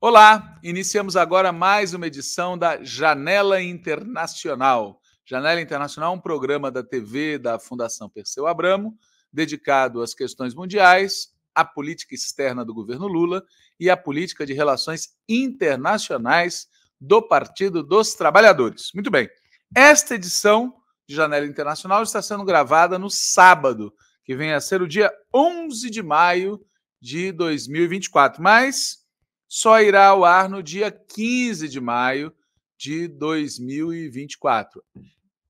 Olá, iniciamos agora mais uma edição da Janela Internacional. Janela Internacional é um programa da TV da Fundação Perseu Abramo, dedicado às questões mundiais, à política externa do governo Lula e à política de relações internacionais do Partido dos Trabalhadores. Muito bem. Esta edição de Janela Internacional está sendo gravada no sábado, que vem a ser o dia 11 de maio de 2024, mas só irá ao ar no dia 15 de maio de 2024.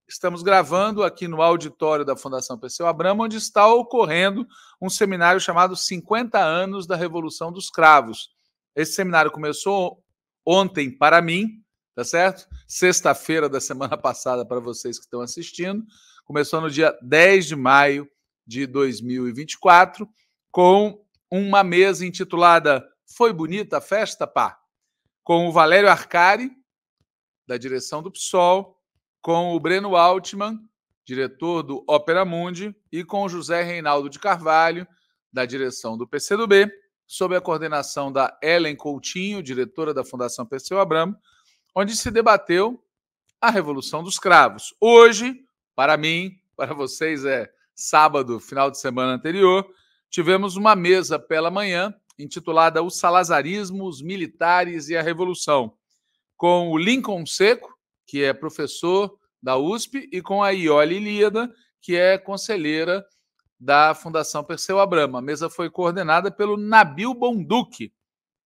Estamos gravando aqui no auditório da Fundação Perseu Abramo, onde está ocorrendo um seminário chamado 50 anos da Revolução dos Cravos. Esse seminário começou ontem para mim, tá certo? Sexta-feira da semana passada para vocês que estão assistindo. Começou no dia 10 de maio de 2024, com uma mesa intitulada Foi Bonita a Festa, Pá? Com o Valério Arcari, da direção do PSOL, com o Breno Altman, diretor do Opera Mundi, e com o José Reinaldo de Carvalho, da direção do PCdoB, sob a coordenação da Ellen Coutinho, diretora da Fundação Perseu Abramo, onde se debateu a Revolução dos Cravos. Hoje, para mim, para vocês é sábado, final de semana anterior, tivemos uma mesa pela manhã intitulada O Salazarismo, os Militares e a Revolução, com o Lincoln Seco, que é professor da USP, e com a Iole Ilíada, que é conselheira da Fundação Perseu Abramo. A mesa foi coordenada pelo Nabil Bonduque,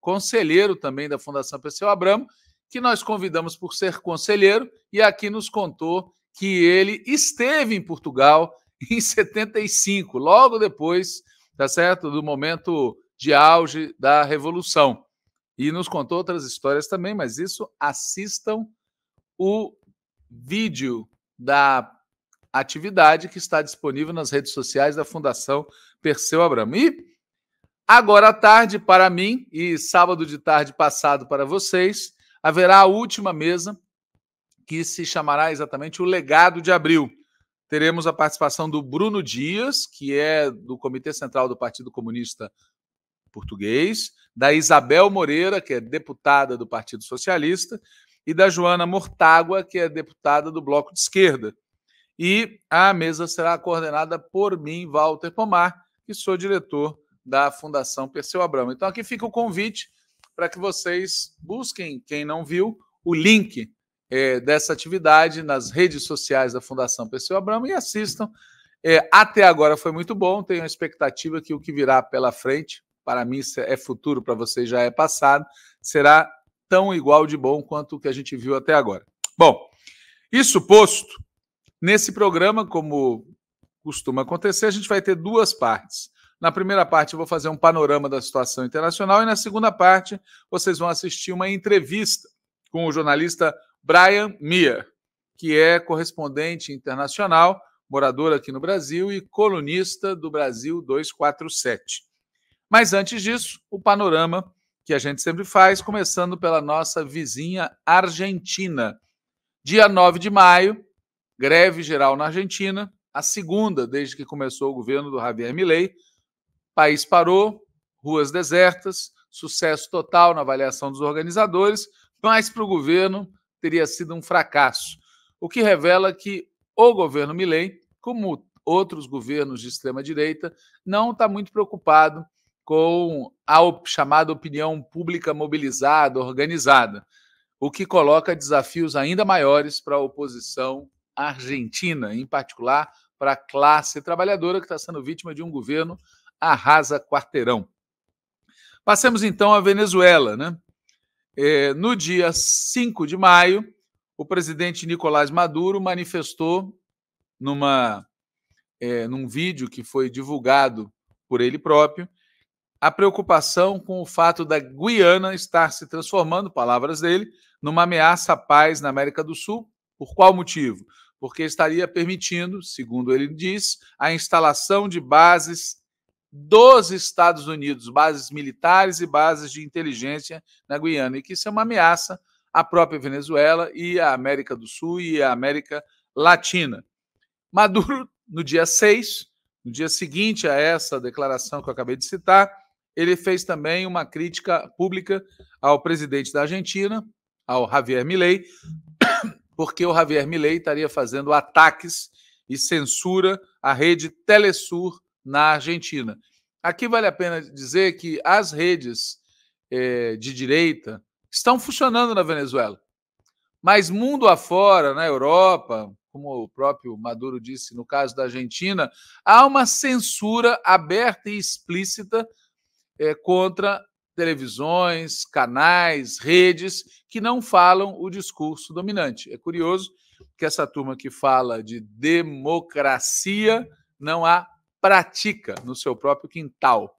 conselheiro também da Fundação Perseu Abramo, que nós convidamos por ser conselheiro e aqui nos contou que ele esteve em Portugal em 75, logo depois, tá certo? Do momento de auge da Revolução. E nos contou outras histórias também, mas isso assistam o vídeo da atividade que está disponível nas redes sociais da Fundação Perseu Abramo. E agora à tarde para mim e sábado de tarde passado para vocês, haverá a última mesa que se chamará exatamente o Legado de Abril teremos a participação do Bruno Dias, que é do Comitê Central do Partido Comunista Português, da Isabel Moreira, que é deputada do Partido Socialista, e da Joana Mortágua, que é deputada do Bloco de Esquerda. E a mesa será coordenada por mim, Walter Pomar, que sou diretor da Fundação Perseu Abramo. Então aqui fica o convite para que vocês busquem, quem não viu, o link é, dessa atividade nas redes sociais da Fundação Perseu Abramo e assistam. É, até agora foi muito bom, tenho a expectativa que o que virá pela frente, para mim é futuro, para vocês já é passado, será tão igual de bom quanto o que a gente viu até agora. Bom, isso posto, nesse programa, como costuma acontecer, a gente vai ter duas partes. Na primeira parte, eu vou fazer um panorama da situação internacional, e na segunda parte, vocês vão assistir uma entrevista com o jornalista Brian Mia, que é correspondente internacional, morador aqui no Brasil e colunista do Brasil 247. Mas antes disso, o panorama que a gente sempre faz, começando pela nossa vizinha Argentina. Dia 9 de maio, greve geral na Argentina, a segunda desde que começou o governo do Javier Milei. País parou, ruas desertas, sucesso total na avaliação dos organizadores, mas para o governo teria sido um fracasso, o que revela que o governo Milley, como outros governos de extrema direita, não está muito preocupado com a chamada opinião pública mobilizada, organizada, o que coloca desafios ainda maiores para a oposição argentina, em particular para a classe trabalhadora que está sendo vítima de um governo arrasa quarteirão. Passemos então à Venezuela, né? É, no dia 5 de maio, o presidente Nicolás Maduro manifestou numa, é, num vídeo que foi divulgado por ele próprio a preocupação com o fato da Guiana estar se transformando, palavras dele, numa ameaça à paz na América do Sul. Por qual motivo? Porque estaria permitindo, segundo ele diz, a instalação de bases dos Estados Unidos, bases militares e bases de inteligência na Guiana, e que isso é uma ameaça à própria Venezuela e à América do Sul e à América Latina. Maduro, no dia 6, no dia seguinte a essa declaração que eu acabei de citar, ele fez também uma crítica pública ao presidente da Argentina, ao Javier Milei, porque o Javier Milei estaria fazendo ataques e censura à rede Telesur na Argentina. Aqui vale a pena dizer que as redes eh, de direita estão funcionando na Venezuela. Mas mundo afora, na Europa, como o próprio Maduro disse no caso da Argentina, há uma censura aberta e explícita eh, contra televisões, canais, redes que não falam o discurso dominante. É curioso que essa turma que fala de democracia não há pratica no seu próprio quintal.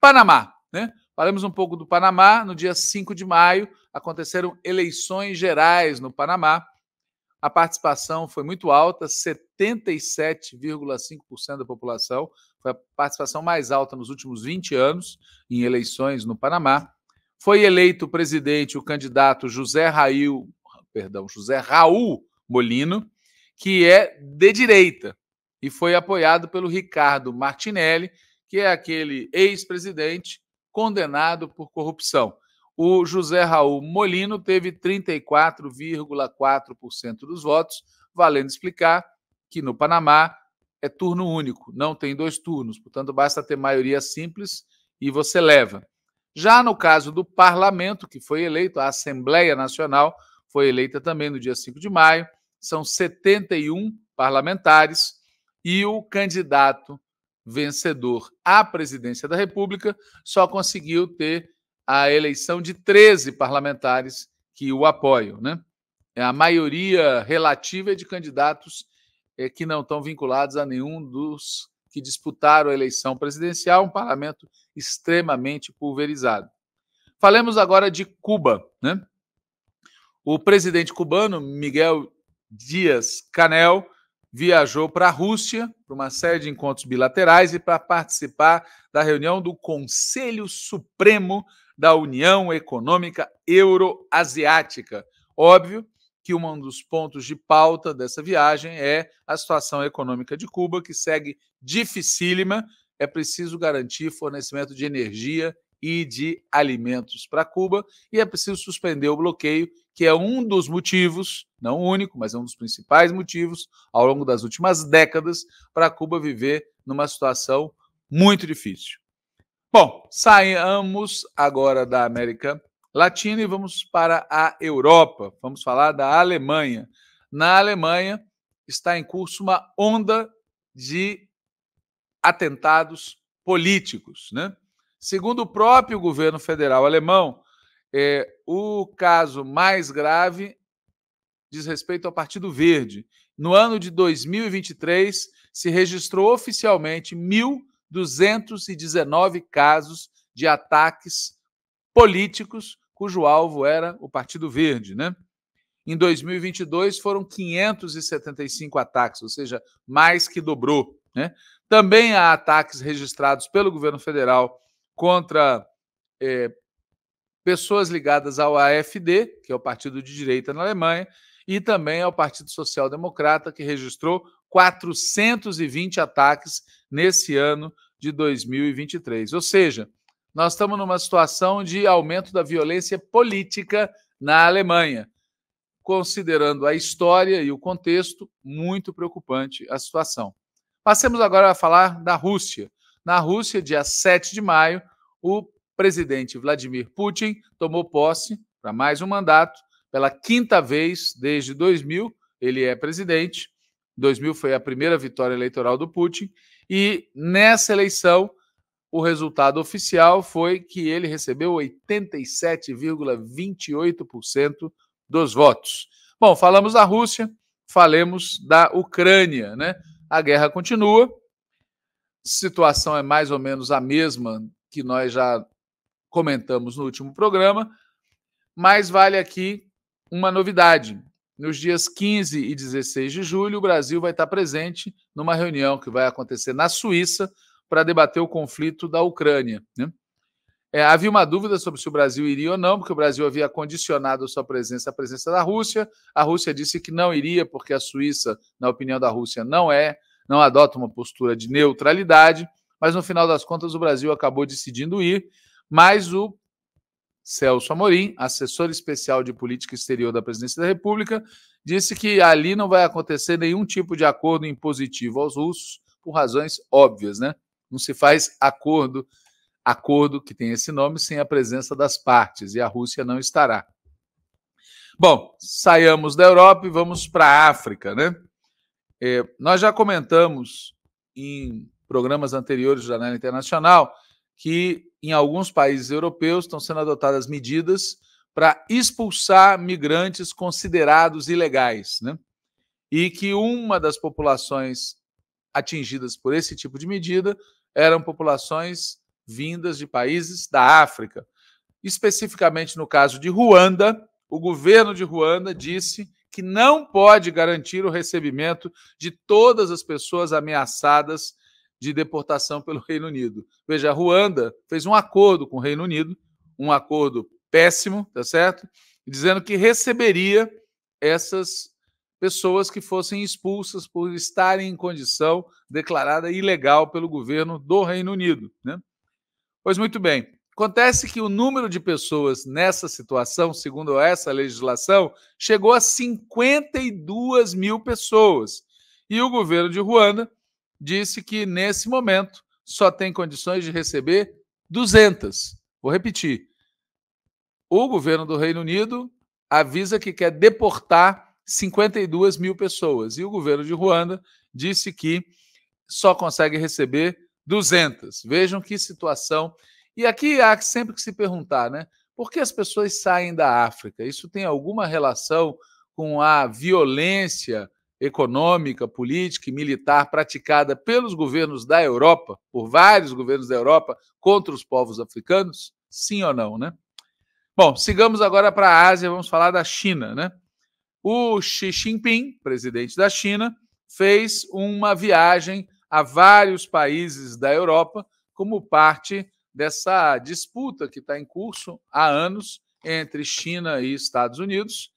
Panamá, né? Falamos um pouco do Panamá. No dia 5 de maio aconteceram eleições gerais no Panamá. A participação foi muito alta, 77,5% da população. Foi a participação mais alta nos últimos 20 anos em eleições no Panamá. Foi eleito presidente o candidato José Raul, perdão, José Raul Molino, que é de direita e foi apoiado pelo Ricardo Martinelli, que é aquele ex-presidente condenado por corrupção. O José Raul Molino teve 34,4% dos votos, valendo explicar que no Panamá é turno único, não tem dois turnos, portanto basta ter maioria simples e você leva. Já no caso do parlamento, que foi eleito, a Assembleia Nacional foi eleita também no dia 5 de maio, são 71 parlamentares, e o candidato vencedor à presidência da República só conseguiu ter a eleição de 13 parlamentares que o apoiam. Né? É a maioria relativa é de candidatos eh, que não estão vinculados a nenhum dos que disputaram a eleição presidencial, um parlamento extremamente pulverizado. Falemos agora de Cuba. Né? O presidente cubano, Miguel Dias Canel, viajou para a Rússia para uma série de encontros bilaterais e para participar da reunião do Conselho Supremo da União Econômica Euroasiática. Óbvio que um dos pontos de pauta dessa viagem é a situação econômica de Cuba, que segue dificílima. É preciso garantir fornecimento de energia e de alimentos para Cuba, e é preciso suspender o bloqueio, que é um dos motivos, não o único, mas é um dos principais motivos, ao longo das últimas décadas, para Cuba viver numa situação muito difícil. Bom, saímos agora da América Latina e vamos para a Europa. Vamos falar da Alemanha. Na Alemanha está em curso uma onda de atentados políticos, né? Segundo o próprio governo federal alemão, é, o caso mais grave diz respeito ao Partido Verde. No ano de 2023, se registrou oficialmente 1.219 casos de ataques políticos cujo alvo era o Partido Verde, né? Em 2022 foram 575 ataques, ou seja, mais que dobrou, né? Também há ataques registrados pelo governo federal contra é, pessoas ligadas ao AFD, que é o partido de direita na Alemanha, e também ao Partido Social Democrata, que registrou 420 ataques nesse ano de 2023. Ou seja, nós estamos numa situação de aumento da violência política na Alemanha. Considerando a história e o contexto, muito preocupante a situação. Passemos agora a falar da Rússia. Na Rússia, dia 7 de maio, o presidente Vladimir Putin tomou posse para mais um mandato pela quinta vez desde 2000. Ele é presidente. 2000 foi a primeira vitória eleitoral do Putin e nessa eleição o resultado oficial foi que ele recebeu 87,28% dos votos. Bom, falamos da Rússia, falemos da Ucrânia, né? A guerra continua situação é mais ou menos a mesma que nós já comentamos no último programa, mas vale aqui uma novidade. Nos dias 15 e 16 de julho, o Brasil vai estar presente numa reunião que vai acontecer na Suíça para debater o conflito da Ucrânia. Né? É, havia uma dúvida sobre se o Brasil iria ou não, porque o Brasil havia condicionado sua presença à presença da Rússia. A Rússia disse que não iria, porque a Suíça, na opinião da Rússia, não é não adota uma postura de neutralidade, mas no final das contas o Brasil acabou decidindo ir, mas o Celso Amorim, assessor especial de política exterior da Presidência da República, disse que ali não vai acontecer nenhum tipo de acordo impositivo aos russos, por razões óbvias, né? Não se faz acordo, acordo que tem esse nome, sem a presença das partes, e a Rússia não estará. Bom, saiamos da Europa e vamos para a África, né? É, nós já comentamos em programas anteriores do Jornal Internacional que em alguns países europeus estão sendo adotadas medidas para expulsar migrantes considerados ilegais, né? E que uma das populações atingidas por esse tipo de medida eram populações vindas de países da África. Especificamente no caso de Ruanda, o governo de Ruanda disse que não pode garantir o recebimento de todas as pessoas ameaçadas de deportação pelo Reino Unido. Veja, a Ruanda fez um acordo com o Reino Unido, um acordo péssimo, tá certo? Dizendo que receberia essas pessoas que fossem expulsas por estarem em condição declarada ilegal pelo governo do Reino Unido, né? Pois muito bem. Acontece que o número de pessoas nessa situação, segundo essa legislação, chegou a 52 mil pessoas. E o governo de Ruanda disse que, nesse momento, só tem condições de receber 200. Vou repetir. O governo do Reino Unido avisa que quer deportar 52 mil pessoas. E o governo de Ruanda disse que só consegue receber 200. Vejam que situação e aqui há sempre que se perguntar, né? Por que as pessoas saem da África? Isso tem alguma relação com a violência econômica, política e militar praticada pelos governos da Europa, por vários governos da Europa, contra os povos africanos? Sim ou não, né? Bom, sigamos agora para a Ásia, vamos falar da China, né? O Xi Jinping, presidente da China, fez uma viagem a vários países da Europa como parte dessa disputa que está em curso há anos entre China e Estados Unidos.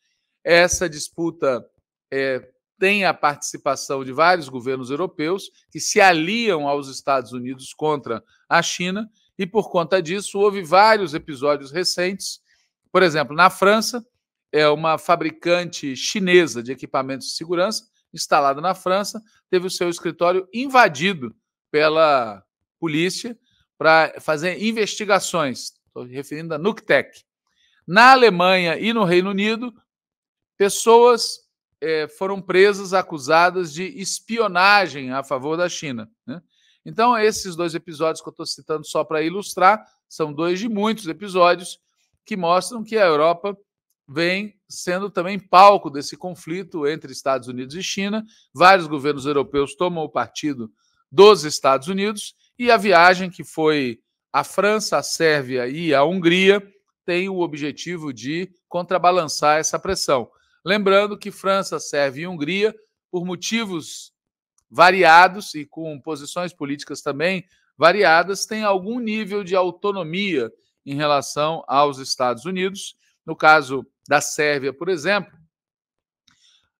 Essa disputa é, tem a participação de vários governos europeus que se aliam aos Estados Unidos contra a China, e por conta disso houve vários episódios recentes. Por exemplo, na França, é uma fabricante chinesa de equipamentos de segurança instalada na França, teve o seu escritório invadido pela polícia para fazer investigações. Estou referindo à NUCTEC. Na Alemanha e no Reino Unido, pessoas é, foram presas acusadas de espionagem a favor da China. Né? Então, esses dois episódios que eu estou citando só para ilustrar são dois de muitos episódios que mostram que a Europa vem sendo também palco desse conflito entre Estados Unidos e China. Vários governos europeus tomam o partido dos Estados Unidos e a viagem, que foi à França, à Sérvia e à Hungria, tem o objetivo de contrabalançar essa pressão. Lembrando que França, Sérvia e Hungria, por motivos variados e com posições políticas também variadas, têm algum nível de autonomia em relação aos Estados Unidos. No caso da Sérvia, por exemplo,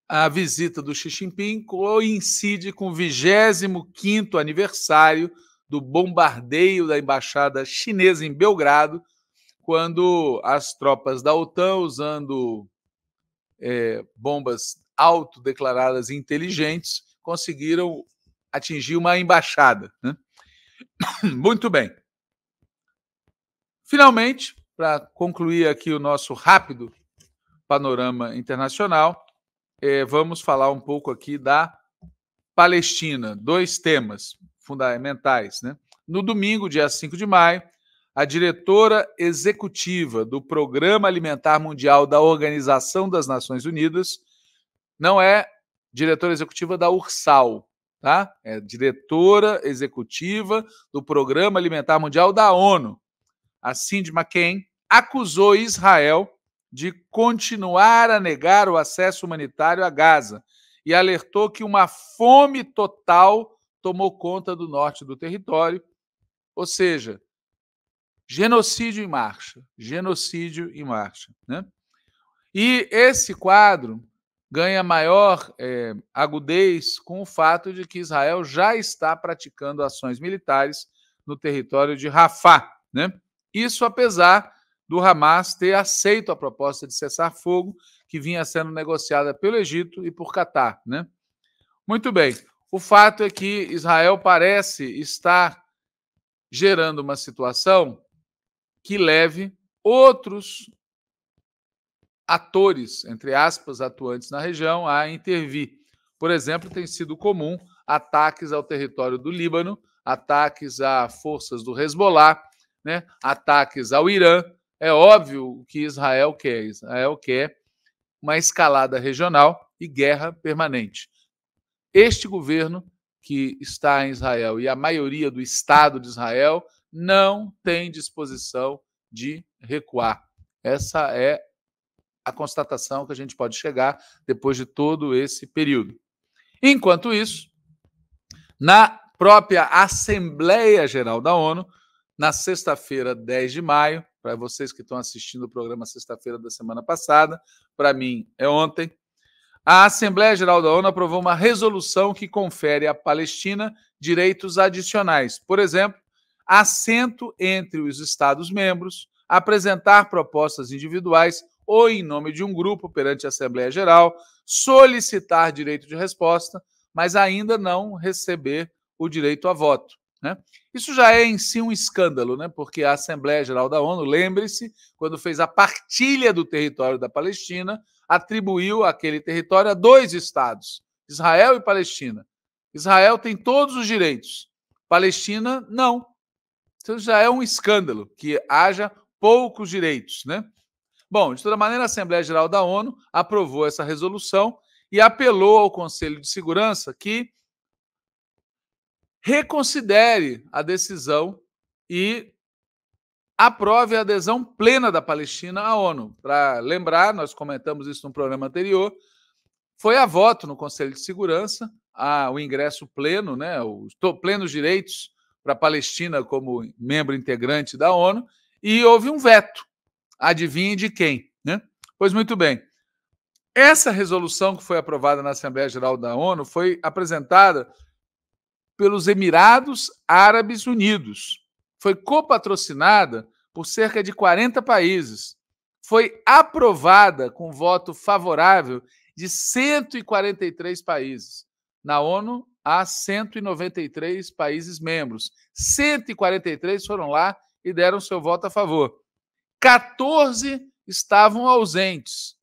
a visita do Xi Jinping coincide com o 25º aniversário do bombardeio da embaixada chinesa em Belgrado, quando as tropas da OTAN, usando é, bombas autodeclaradas inteligentes, conseguiram atingir uma embaixada. Né? Muito bem. Finalmente, para concluir aqui o nosso rápido panorama internacional, é, vamos falar um pouco aqui da Palestina. Dois temas fundamentais. Né? No domingo, dia 5 de maio, a diretora executiva do Programa Alimentar Mundial da Organização das Nações Unidas não é diretora executiva da URSAL, tá? É diretora executiva do Programa Alimentar Mundial da ONU. A Cindy McCain acusou Israel de continuar a negar o acesso humanitário a Gaza e alertou que uma fome total tomou conta do norte do território. Ou seja, genocídio em marcha, genocídio em marcha. Né? E esse quadro ganha maior é, agudez com o fato de que Israel já está praticando ações militares no território de Rafah. Né? Isso apesar do Hamas ter aceito a proposta de cessar fogo que vinha sendo negociada pelo Egito e por Catar. Né? Muito bem. O fato é que Israel parece estar gerando uma situação que leve outros atores, entre aspas, atuantes na região a intervir. Por exemplo, tem sido comum ataques ao território do Líbano, ataques a forças do Hezbollah, né? ataques ao Irã. É óbvio o que Israel quer. Israel quer uma escalada regional e guerra permanente. Este governo que está em Israel e a maioria do Estado de Israel não tem disposição de recuar. Essa é a constatação que a gente pode chegar depois de todo esse período. Enquanto isso, na própria Assembleia Geral da ONU, na sexta-feira, 10 de maio, para vocês que estão assistindo o programa sexta-feira da semana passada, para mim é ontem, a Assembleia Geral da ONU aprovou uma resolução que confere à Palestina direitos adicionais, por exemplo, assento entre os Estados-membros, apresentar propostas individuais ou em nome de um grupo perante a Assembleia Geral, solicitar direito de resposta, mas ainda não receber o direito a voto. Né? Isso já é em si um escândalo, né? porque a Assembleia Geral da ONU, lembre-se, quando fez a partilha do território da Palestina, atribuiu aquele território a dois estados, Israel e Palestina. Israel tem todos os direitos, Palestina não. Então já é um escândalo que haja poucos direitos, né? Bom, de toda maneira, a Assembleia Geral da ONU aprovou essa resolução e apelou ao Conselho de Segurança que reconsidere a decisão e aprove a adesão plena da Palestina à ONU. Para lembrar, nós comentamos isso no programa anterior, foi a voto no Conselho de Segurança a, o ingresso pleno, né, os plenos direitos para a Palestina como membro integrante da ONU, e houve um veto. Adivinhe de quem? Né? Pois muito bem. Essa resolução que foi aprovada na Assembleia Geral da ONU foi apresentada pelos Emirados Árabes Unidos. Foi copatrocinada por cerca de 40 países, foi aprovada com voto favorável de 143 países. Na ONU, há 193 países membros. 143 foram lá e deram seu voto a favor. 14 estavam ausentes.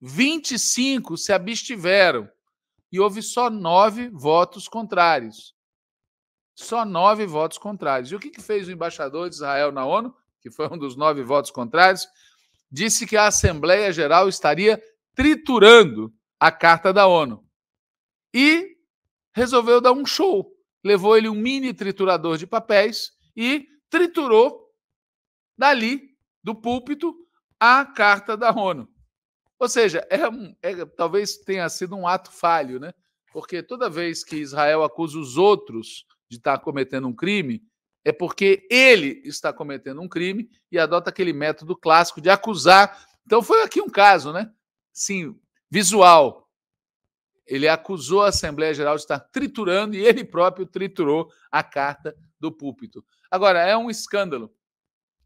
25 se abstiveram. E houve só nove votos contrários. Só nove votos contrários. E o que, fez o embaixador de Israel na ONU? que foi um dos nove votos contrários, disse que a Assembleia Geral estaria triturando a Carta da ONU. E resolveu dar um show. Levou ele um mini triturador de papéis e triturou dali, do púlpito, a Carta da ONU. Ou seja, é, é, talvez tenha sido um ato falho, né? Porque toda vez que Israel acusa os outros de estar cometendo um crime, é porque ele está cometendo um crime e adota aquele método clássico de acusar. Então foi aqui um caso, né? Sim, visual. Ele acusou a Assembleia Geral de estar triturando e ele próprio triturou a carta do púlpito. Agora, é um escândalo,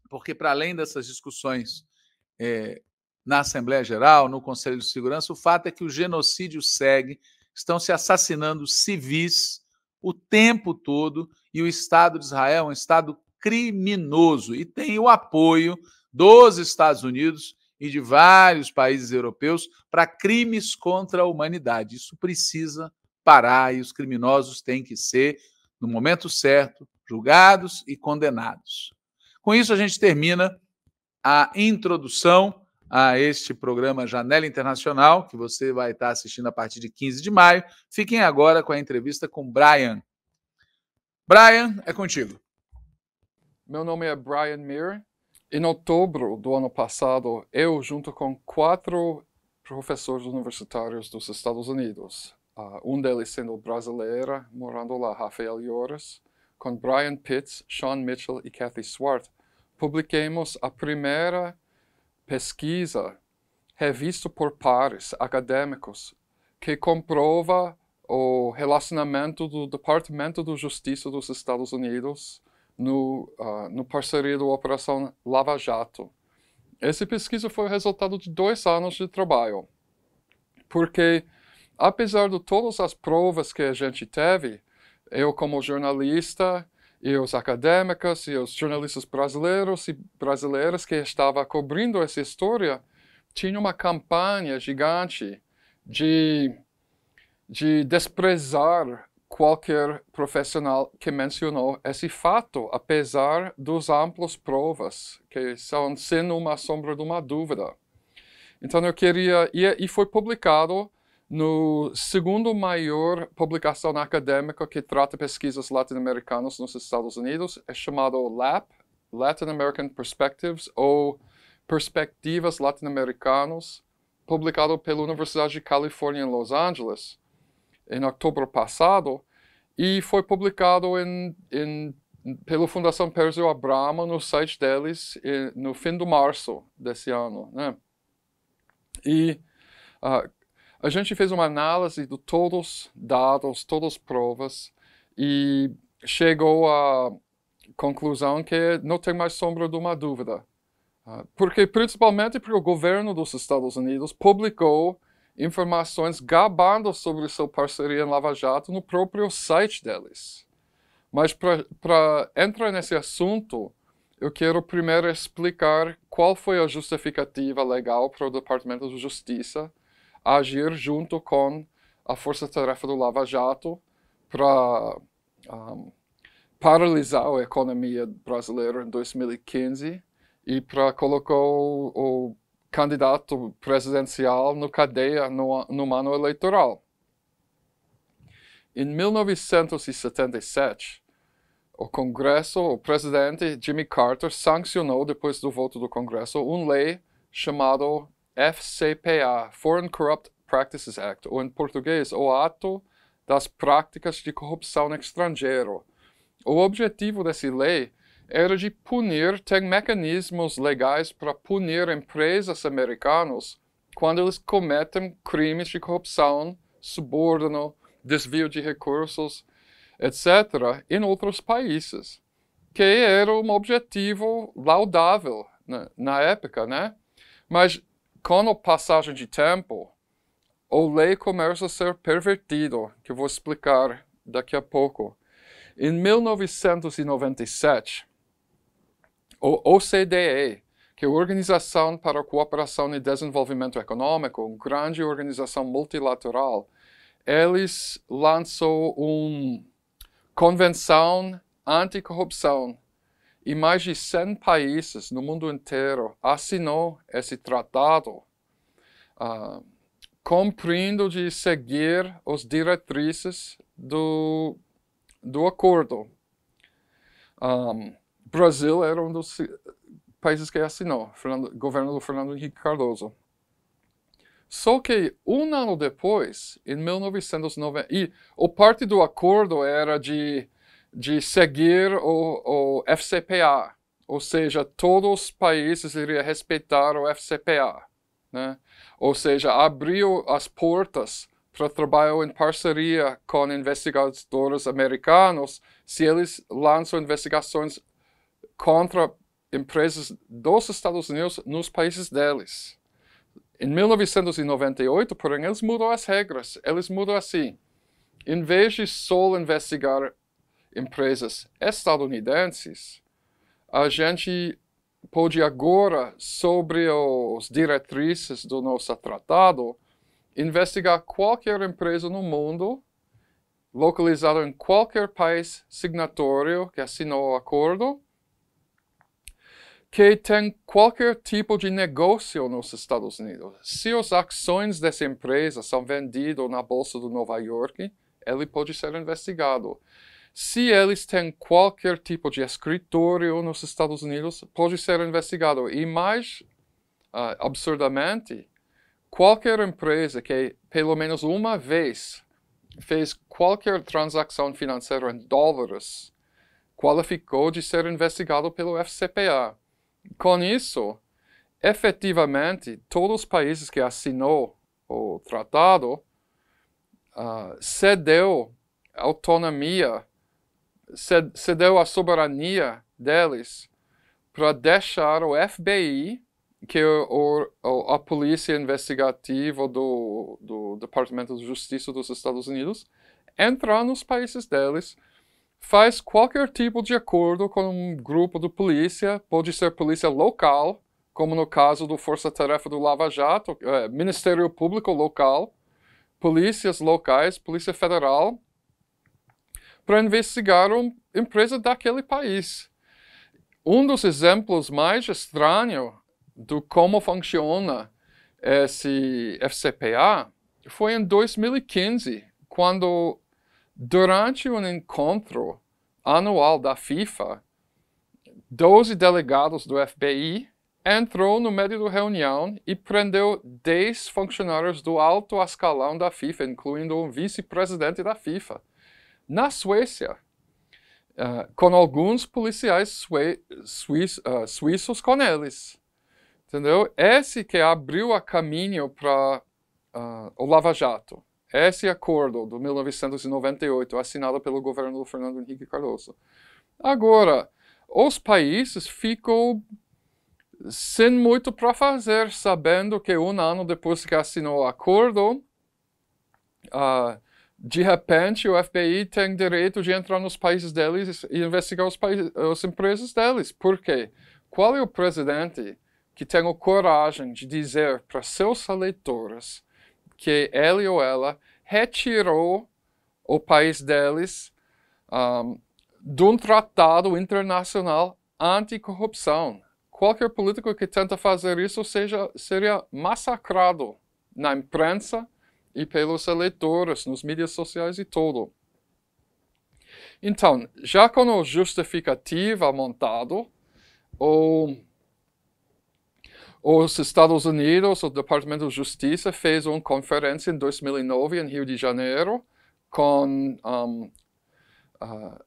porque para além dessas discussões é, na Assembleia Geral, no Conselho de Segurança, o fato é que o genocídio segue, estão se assassinando civis o tempo todo e o Estado de Israel é um Estado criminoso e tem o apoio dos Estados Unidos e de vários países europeus para crimes contra a humanidade. Isso precisa parar e os criminosos têm que ser, no momento certo, julgados e condenados. Com isso, a gente termina a introdução a este programa Janela Internacional, que você vai estar assistindo a partir de 15 de maio. Fiquem agora com a entrevista com Brian, Brian, é contigo. Meu nome é Brian Mir. Em outubro do ano passado, eu, junto com quatro professores universitários dos Estados Unidos, uh, um deles sendo brasileira, morando lá, Rafael Llores, com Brian Pitts, Sean Mitchell e Kathy Swart, publiquemos a primeira pesquisa revista por pares acadêmicos que comprova o relacionamento do Departamento de Justiça dos Estados Unidos no, uh, no parceria da Operação Lava Jato. Essa pesquisa foi o resultado de dois anos de trabalho, porque, apesar de todas as provas que a gente teve, eu como jornalista e os acadêmicos e os jornalistas brasileiros e brasileiras que estava cobrindo essa história, tinha uma campanha gigante de de desprezar qualquer profissional que mencionou esse fato, apesar dos amplos provas, que são sendo uma sombra de uma dúvida. Então eu queria, e, foi publicado no segundo maior publicação acadêmica que trata pesquisas latino-americanas nos Estados Unidos, é chamado LAP, Latin American Perspectives, ou Perspectivas Latino-Americanas, publicado pela Universidade de Califórnia em Los Angeles em outubro passado e foi publicado em, em, pela Fundação Perseu Abramo no site deles em, no fim de março desse ano. Né? E uh, a gente fez uma análise de todos os dados, todas as provas e chegou à conclusão que não tem mais sombra de uma dúvida. Ah, porque, principalmente porque o governo dos Estados Unidos publicou informações gabando sobre sua parceria em Lava Jato no próprio site deles. Mas para entrar nesse assunto, eu quero primeiro explicar qual foi a justificativa legal para o Departamento de Justiça agir junto com a Força Tarefa do Lava Jato para um, paralisar a economia brasileira em 2015 e para colocar o candidato presidencial no cadeia no, no ano eleitoral. Em 1977, o Congresso, o presidente Jimmy Carter sancionou, depois do voto do Congresso, uma lei chamada FCPA, Foreign Corrupt Practices Act, ou em português, o Ato das Práticas de Corrupção Estrangeiro. O objetivo dessa lei era de punir, tem mecanismos legais para punir empresas americanas quando eles cometem crimes de corrupção, suborno, desvio de recursos, etc., em outros países, que era um objetivo laudável né, na época, né? Mas com a passagem de tempo, a lei começa a ser pervertido, que eu vou explicar daqui a pouco. Em 1997, o OCDE, que é a Organização para a Cooperação e Desenvolvimento Econômico, uma grande organização multilateral, eles lançou uma convenção anticorrupção e mais de 100 países no mundo inteiro assinou esse tratado, uh, cumprindo de seguir as diretrizes do, do acordo. Um, ah, Brasil era um dos eh, países que assinou, Fernando, governo do Fernando Henrique Cardoso. Só que um ano depois, em 1990, e o parte do acordo era de, de seguir o, o FCPA, ou seja, todos os países iriam respeitar o FCPA, né? ou seja, abriu as portas para trabalho em parceria com investigadores americanos se eles lançam investigações contra empresas dos Estados Unidos nos países deles. Em 1998, porém, eles mudou as regras. Eles mudou assim. Em vez de só investigar empresas estadunidenses, a gente pode agora, sobre as diretrizes do nosso tratado, investigar qualquer empresa no mundo, localizada em qualquer país signatório que assinou o acordo, que tem qualquer tipo de negócio nos Estados Unidos. Se as ações dessa empresa são vendidas na Bolsa de Nova York, ele pode ser investigado. Se eles têm qualquer tipo de escritório nos Estados Unidos, pode ser investigado. E mais uh, absurdamente, qualquer empresa que pelo menos uma vez fez qualquer transação financeira em dólares qualificou de ser investigado pelo FCPA. Com isso, efetivamente, todos os países que assinou o tratado uh, cedeu autonomia, cedeu a soberania deles para deixar o FBI, que é o, o, a polícia investigativa do, do Departamento de Justiça dos Estados Unidos, entrar nos países deles faz qualquer tipo de acordo com um grupo de polícia, pode ser polícia local, como no caso do Força Tarefa do Lava Jato, é, Ministério Público local, polícias locais, Polícia Federal, para investigar uma empresa daquele país. Um dos exemplos mais estranhos do como funciona esse FCPA foi em 2015, quando Durante um encontro anual da FIFA, 12 delegados do FBI entrou no meio da reunião e prendeu 10 funcionários do alto escalão da FIFA, incluindo um vice-presidente da FIFA. Na Suécia, uh, com alguns policiais sui suíços, uh, eh, suíços com eles. Entendeu? Esse que abriu o caminho para uh, eh, o Lava Jato. Esse acordo de 1998, assinado pelo governo do Fernando Henrique Cardoso. Agora, os países ficam sem muito para fazer, sabendo que um ano depois que assinou o acordo, uh, de repente o FBI tem direito de entrar nos países deles e investigar os países, as empresas deles. Por quê? Qual é o presidente que tem a coragem de dizer para seus eleitores que ele ou ela retirou o país deles um, de um tratado internacional anticorrupção. Qualquer político que tenta fazer isso seja, seria massacrado na imprensa e pelos eleitores, nos mídias sociais e tudo. Então, já com o justificativo montado, o os Estados Unidos, o Departamento de Justiça, fez uma conferência em 2009 em Rio de Janeiro com um, uh,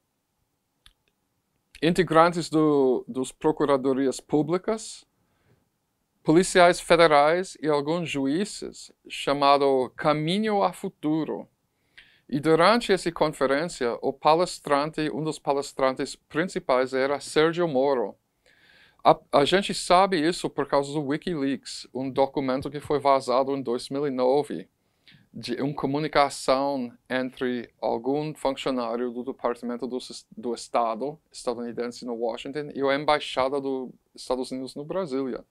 integrantes do, dos procuradorias públicas, policiais federais e alguns juízes, chamado Caminho a Futuro. E durante essa conferência, o palestrante, um dos palestrantes principais era Sérgio Moro, a, a, gente sabe isso por causa do Wikileaks, um documento que foi vazado em 2009, de uma comunicação entre algum funcionário do Departamento do, do Estado estadunidense no Washington e a Embaixada dos Estados Unidos no Brasília,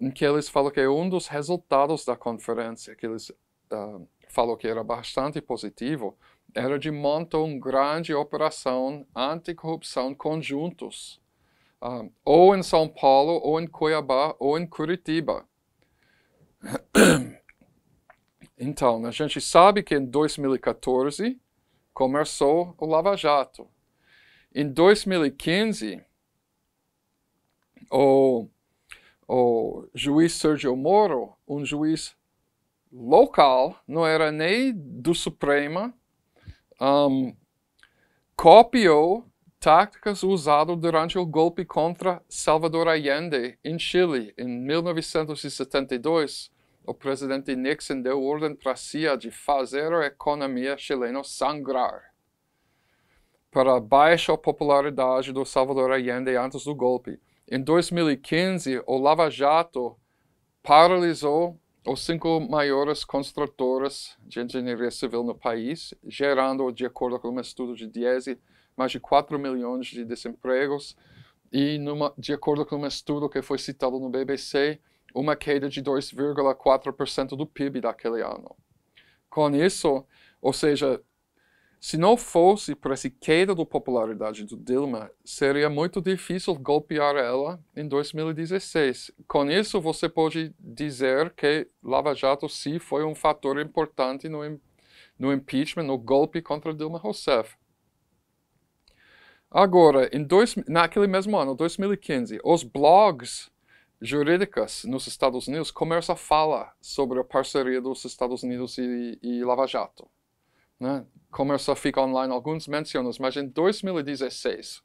em que eles falam que um dos resultados da conferência, que eles uh, que era bastante positivo, era de montar uma grande operação anticorrupção conjuntos um, ou em São Paulo, ou em Cuiabá, ou em Curitiba. Então, a gente sabe que em 2014 começou o Lava Jato. Em 2015, o, o juiz Sérgio Moro, um juiz local, não era nem do Supremo, um, copiou táticas usadas durante o golpe contra Salvador Allende em Chile em 1972. O presidente Nixon deu ordem para CIA de fazer a economia chilena sangrar. Para a baixa popularidade do Salvador Allende antes do golpe, em 2015, o Lava Jato paralisou os cinco maiores construtores de engenharia civil no país, gerando, de acordo com um estudo de Diese, mais de 4 milhões de desempregos e, numa, de acordo com um estudo que foi citado no BBC, uma queda de 2,4% do PIB daquele ano. Com isso, ou seja, se não fosse por essa queda da popularidade do Dilma, seria muito difícil golpear ela em 2016. Com isso, você pode dizer que Lava Jato sim foi um fator importante no, no impeachment, no golpe contra Dilma Rousseff. Agora, em dois, naquele mesmo ano, 2015, os blogs jurídicos nos Estados Unidos começam a falar sobre a parceria dos Estados Unidos e, e Lava Jato. Né? Começa a ficar online alguns mencionos, mas em 2016,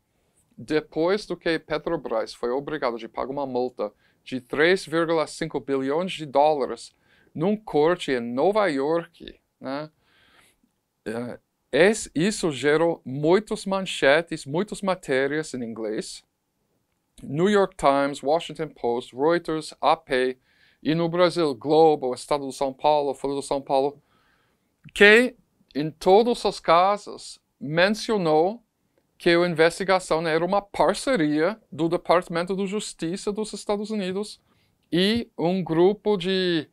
depois do que Petrobras foi obrigado a pagar uma multa de 3,5 bilhões de dólares num corte em Nova York, né? É, isso gerou muitas manchetes, muitas matérias em inglês. New York Times, Washington Post, Reuters, AP, e no Brasil, Globo, Estado de São Paulo, Folha de São Paulo, que em todos os casos mencionou que a investigação era uma parceria do Departamento de Justiça dos Estados Unidos e um grupo de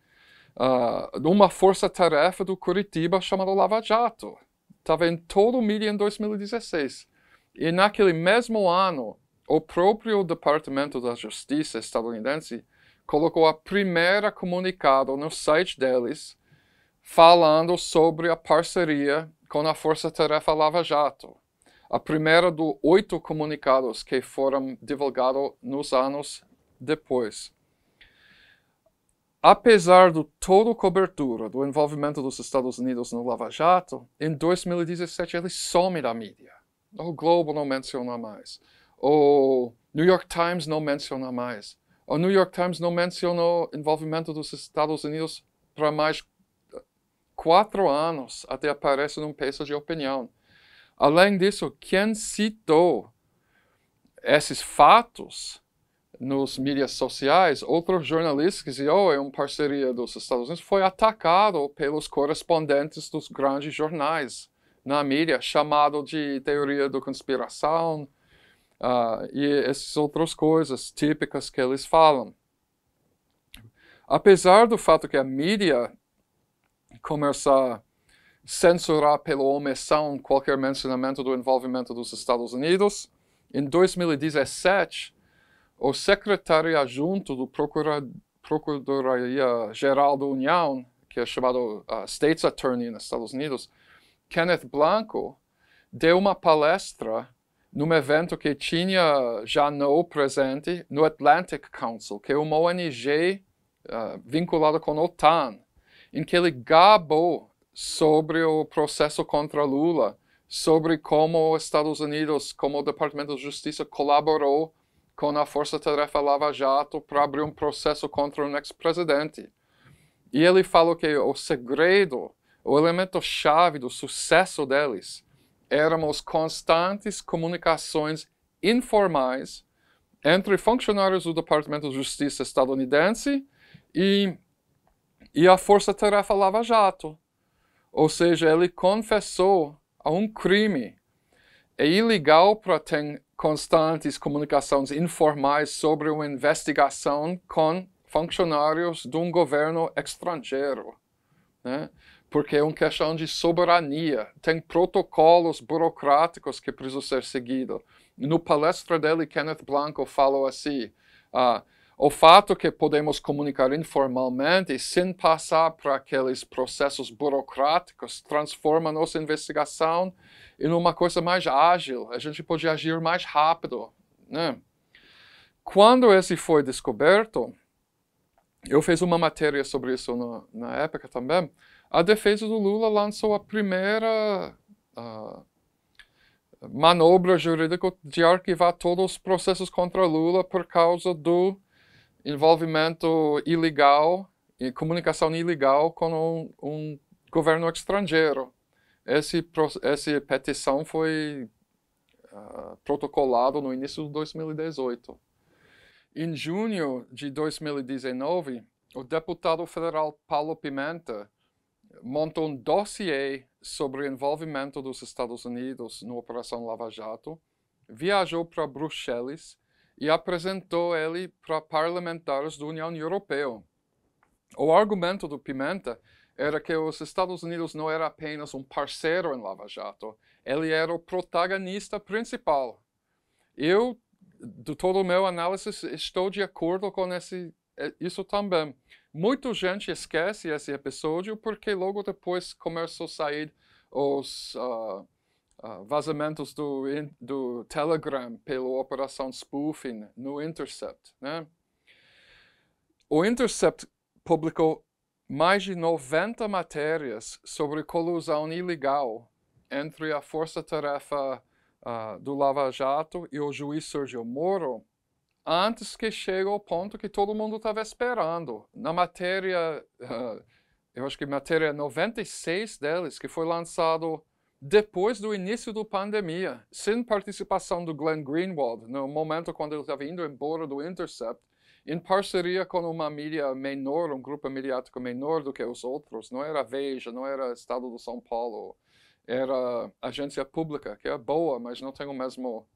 uh, uma força-tarefa do Curitiba chamado Lava Jato estava em todo o mídia em 2016. E naquele mesmo ano, o próprio Departamento da Justiça estadunidense colocou a primeira comunicado no site deles falando sobre a parceria com a Força Tarefa Lava Jato. A primeira dos oito comunicados que foram divulgados nos anos depois. Apesar do todo cobertura do envolvimento dos Estados Unidos no Lava Jato, em 2017 ele some da mídia. O Globo não menciona mais. O New York Times não menciona mais. O New York Times não mencionou envolvimento dos Estados Unidos para mais eh, quatro anos até aparece num peso de opinião. Além disso, quem citou esses fatos nos mídias sociais, outros jornalistas que diziam, oh, é uma parceria dos Estados Unidos, foi atacado pelos correspondentes dos grandes jornais na mídia, chamado de teoria da conspiração uh, e essas outras coisas típicas que eles falam. Apesar do fato que a mídia começa a censurar pela omissão qualquer mencionamento do envolvimento dos Estados Unidos, em 2017, o secretário adjunto do Procuradoria-Geral da União, que é chamado uh, States Attorney nos Estados Unidos, Kenneth Blanco, deu uma palestra num evento que tinha Janot presente no Atlantic Council, que é uma ONG uh, vinculada com a OTAN, em que ele gabou sobre o processo contra Lula, sobre como os Estados Unidos, como o Departamento de Justiça colaborou com a Força Tarefa Lava Jato para abrir um processo contra um ex-presidente. E ele falou que o segredo, o elemento chave do sucesso deles eram as constantes comunicações informais entre funcionários do Departamento de Justiça estadunidense e, e a Força Tarefa Lava Jato. Ou seja, ele confessou a um crime. É ilegal para constantes comunicações informais sobre uma investigação com funcionários de um governo estrangeiro, né? porque é uma questão de soberania. Tem protocolos burocráticos que precisam ser seguidos. No palestra dele, Kenneth Blanco falou assim, ah, o fato que podemos comunicar informalmente sem passar por aqueles processos burocráticos transforma nossa investigação em uma coisa mais ágil. A gente pode agir mais rápido. Né? Quando esse foi descoberto, eu fiz uma matéria sobre isso no, na época também, a defesa do Lula lançou a primeira uh, manobra jurídica de arquivar todos os processos contra Lula por causa do envolvimento ilegal e comunicação ilegal com um, um governo estrangeiro. Esse, essa petição foi uh, protocolado no início de 2018. Em junho de 2019, o deputado federal Paulo Pimenta montou um dossiê sobre o envolvimento dos Estados Unidos na Operação Lava Jato, viajou para Bruxelas e apresentou ele para parlamentares da União Europeia. O argumento do Pimenta era que os Estados Unidos não era apenas um parceiro em Lava Jato, ele era o protagonista principal. Eu, de todo o meu análise, estou de acordo com esse, é, isso também. Muita gente esquece esse episódio porque logo depois começou a sair os... Uh, ah, vazamentos do, do Telegram pela operação spoofing no Intercept. Né? O Intercept publicou mais de 90 matérias sobre colusão ilegal entre a força-tarefa uh, do Lava Jato e o juiz Sergio Moro, antes que chegue ao ponto que todo mundo estava esperando. Na matéria, uh, eu acho que matéria 96 deles, que foi lançado depois do início da pandemia, sem participação do Glenn Greenwald, no momento quando ele estava indo embora do Intercept, em parceria com uma mídia menor, um grupo mediático menor do que os outros, não era Veja, não era Estado do São Paulo, era agência pública, que é boa, mas não tem o mesmo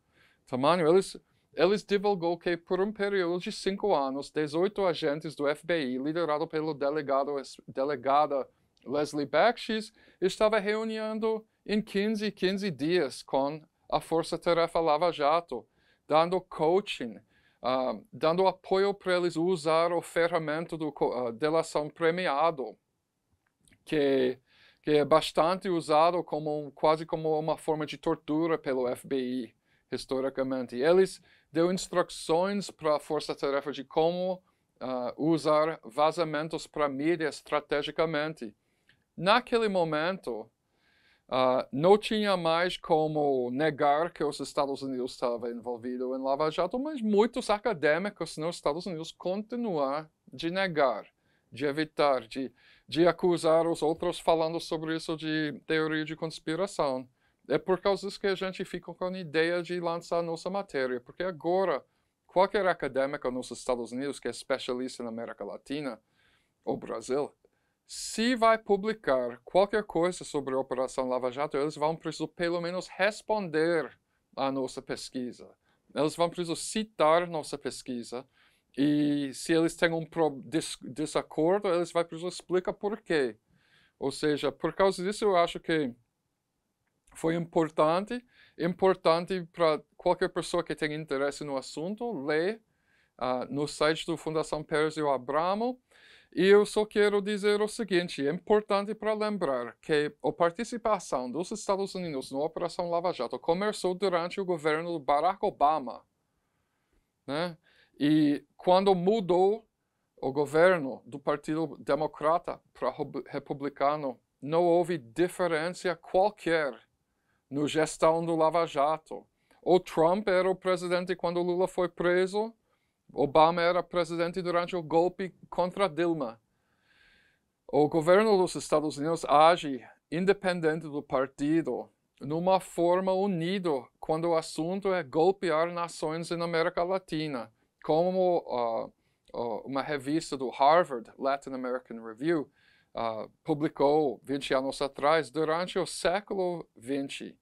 tamanho. Eles, eles divulgou que por um período de cinco anos, 18 agentes do FBI, liderado pelo delegado, delegada Leslie Baxis, estava reunindo em 15, 15 dias com a Força Tarefa Lava Jato, dando coaching, uh, dando apoio para eles usar o ferramenta do uh, delação premiado, que, que é bastante usado como quase como uma forma de tortura pelo FBI historicamente. Eles deu instruções para a Força Tarefa de como uh, usar vazamentos para mídia estrategicamente. Naquele momento, Uh, não tinha mais como negar que os Estados Unidos estavam envolvidos em Lava Jato, mas muitos acadêmicos nos Estados Unidos continuam de negar, de evitar, de, de acusar os outros falando sobre isso de teoria de conspiração. É por causa disso que a gente fica com a ideia de lançar nossa matéria, porque agora qualquer acadêmico nos Estados Unidos que é especialista na América Latina ou Brasil se vai publicar qualquer coisa sobre a Operação Lava Jato, eles vão precisar pelo menos responder à nossa pesquisa. Eles vão precisar citar nossa pesquisa e se eles têm um desacordo, eles vão precisar explicar por quê. Ou seja, por causa disso eu acho que foi importante, importante para qualquer pessoa que tem interesse no assunto, ler uh, no site do Fundação Pérez e Abramo, e eu só quero dizer o seguinte: é importante para lembrar que a participação dos Estados Unidos na Operação Lava Jato começou durante o governo do Barack Obama. Né? E quando mudou o governo do Partido Democrata para Republicano, não houve diferença qualquer no gestão do Lava Jato. O Trump era o presidente quando Lula foi preso Obama era presidente durante o golpe contra Dilma. O governo dos Estados Unidos age independente do partido, numa forma unida, quando o assunto é golpear nações na América Latina, como uh, uh, uma revista do Harvard, Latin American Review, uh, publicou 20 anos atrás, durante o século XX,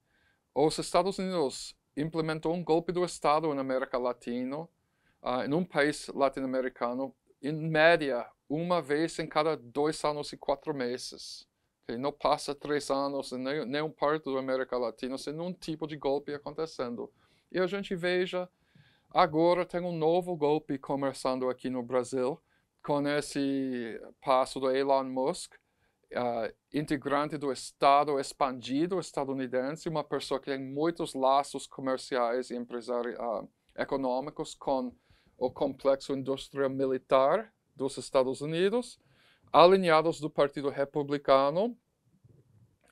os Estados Unidos implementou um golpe do Estado na América Latina, uh, em um país latino-americano, em média, uma vez em cada dois anos e quatro meses. Okay? Não passa três anos em nenhum, nenhum parte da América Latina sem nenhum tipo de golpe acontecendo. E a gente veja, agora tem um novo golpe começando aqui no Brasil, com esse passo do Elon Musk, uh, integrante do Estado expandido estadunidense, uma pessoa que tem muitos laços comerciais e empresari- uh, econômicos com o complexo industrial militar dos Estados Unidos, alinhados do Partido Republicano.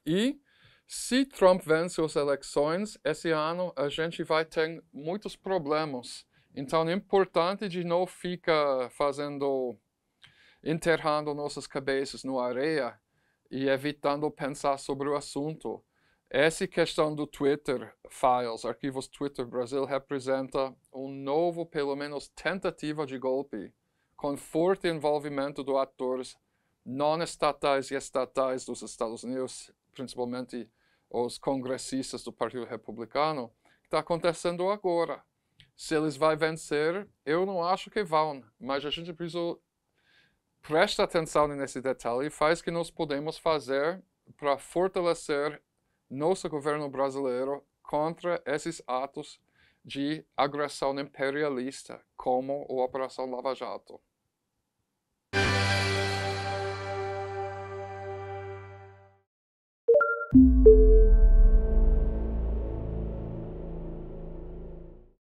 E se Trump vence as eleições esse ano, a gente vai ter muitos problemas. Então é importante de não ficar fazendo enterrando nossas cabeças no areia e evitando pensar sobre o assunto. Essa questão do Twitter Files, arquivos Twitter Brasil, representa um novo, pelo menos, tentativa de golpe, com forte envolvimento de atores não estatais e estatais dos Estados Unidos, principalmente os congressistas do Partido Republicano, que está acontecendo agora. Se eles vão vencer, eu não acho que vão, mas a gente precisa prestar atenção nesse detalhe e faz o que nós podemos fazer para fortalecer nosso governo brasileiro contra esses atos de agressão imperialista, como a Operação Lava Jato.